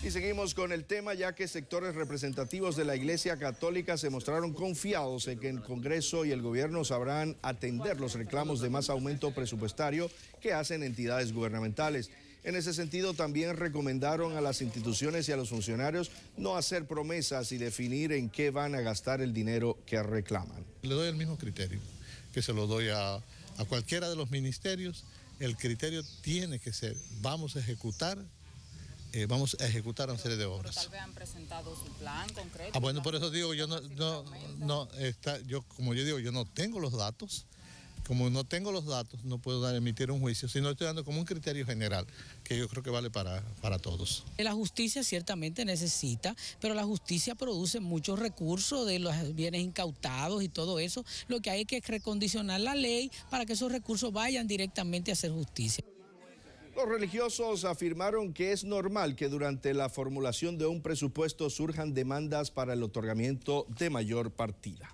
Y seguimos con el tema ya que sectores representativos de la Iglesia Católica se mostraron confiados en que el Congreso y el gobierno sabrán atender los reclamos de más aumento presupuestario que hacen entidades gubernamentales. En ese sentido, también recomendaron a las instituciones y a los funcionarios no hacer promesas y definir en qué van a gastar el dinero que reclaman. Le doy el mismo criterio que se lo doy a, a cualquiera de los ministerios. El criterio tiene que ser, vamos a ejecutar eh, vamos a ejecutar una serie de obras. tal vez han presentado su plan concreto. Ah, bueno, por eso digo, yo no, no, está, yo, como yo digo, yo no tengo los datos. Como no tengo los datos, no puedo dar, emitir un juicio, sino estoy dando como un criterio general, que yo creo que vale para, para todos. Eh, la justicia ciertamente necesita, pero la justicia produce muchos recursos de los bienes incautados y todo eso. Lo que hay que recondicionar la ley para que esos recursos vayan directamente a hacer justicia. Los religiosos afirmaron que es normal que durante la formulación de un presupuesto surjan demandas para el otorgamiento de mayor partida.